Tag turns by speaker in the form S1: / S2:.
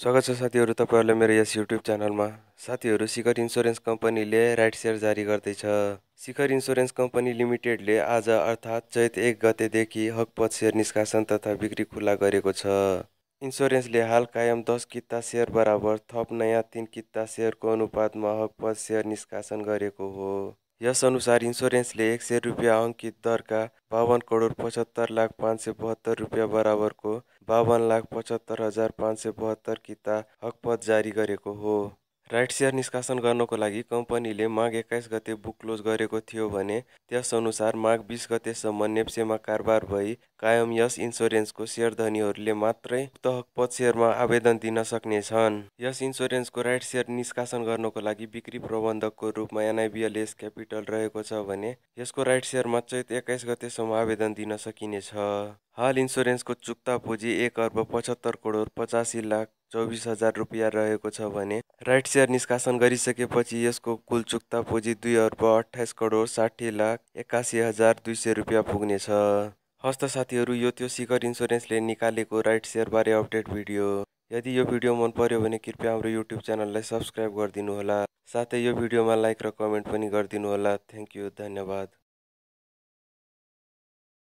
S1: स्वागत छ साथीहरू तपाईँहरूलाई मेरो यस युट्युब च्यानलमा साथीहरू शिखर इन्सुरेन्स कम्पनीले राइट सेयर जारी गर्दैछ शिखर इन्सुरेन्स कम्पनी लिमिटेडले आज अर्थात् चैत एक गतेदेखि हकपत सेयर निष्कासन तथा बिक्री खुल्ला गरेको छ इन्सुरेन्सले हाल कायम दस किता सेयर बराबर थप नयाँ तिन किता सेयरको अनुपातमा हकपत सेयर निष्कासन गरेको हो यसअनुसार इन्सुरेन्सले एक सय रुपियाँ अङ्कित दरका बावन्न करोड पचहत्तर लाख पाँच सय बहत्तर रुपियाँ बराबरको बावन्न लाख पचहत्तर हजार पाँच सय बहत्तर किता हकपत जारी गरेको हो राइट सेयर निष्कासन गर्नको लागि कम्पनीले माघ एक्काइस गते बुक क्लोज गरेको थियो भने त्यसअनुसार माघ बिस गतेसम्म नेप्सेमा कारोबार भई कायम यस इन्सुरेन्सको सेयर धनीहरूले मात्रै तहक पद सेयरमा आवेदन दिन सक्नेछन् यस इन्सुरेन्सको राइट सेयर निष्कासन गर्नको लागि बिक्री प्रबन्धकको रूपमा एनआइबिएल एस क्यापिटल रहेको छ भने यसको राइट सेयरमा चैत एक्काइस गतेसम्म आवेदन दिन सकिनेछ हाल इन्सुरेन्सको चुक्ता पुँजी एक अर्ब पचहत्तर करोड पचासी लाख चौबिस हजार रुपियाँ रहेको छ भने राइट सेयर निष्कासन गरिसकेपछि यसको कुल चुक्ता पुँजी दुई अर्ब अठाइस करोड साठी लाख एक्कासी हजार दुई सय रुपियाँ पुग्नेछ हस्त साथीहरू यो त्यो सिकर इन्सुरेन्सले निकालेको राइट सेयरबारे अपडेट भिडियो यदि यो भिडियो मन पर्यो भने कृपया हाम्रो युट्युब च्यानललाई सब्सक्राइब गरिदिनुहोला साथै यो भिडियोमा लाइक र कमेन्ट पनि गरिदिनुहोला थ्याङ्क यू धन्यवाद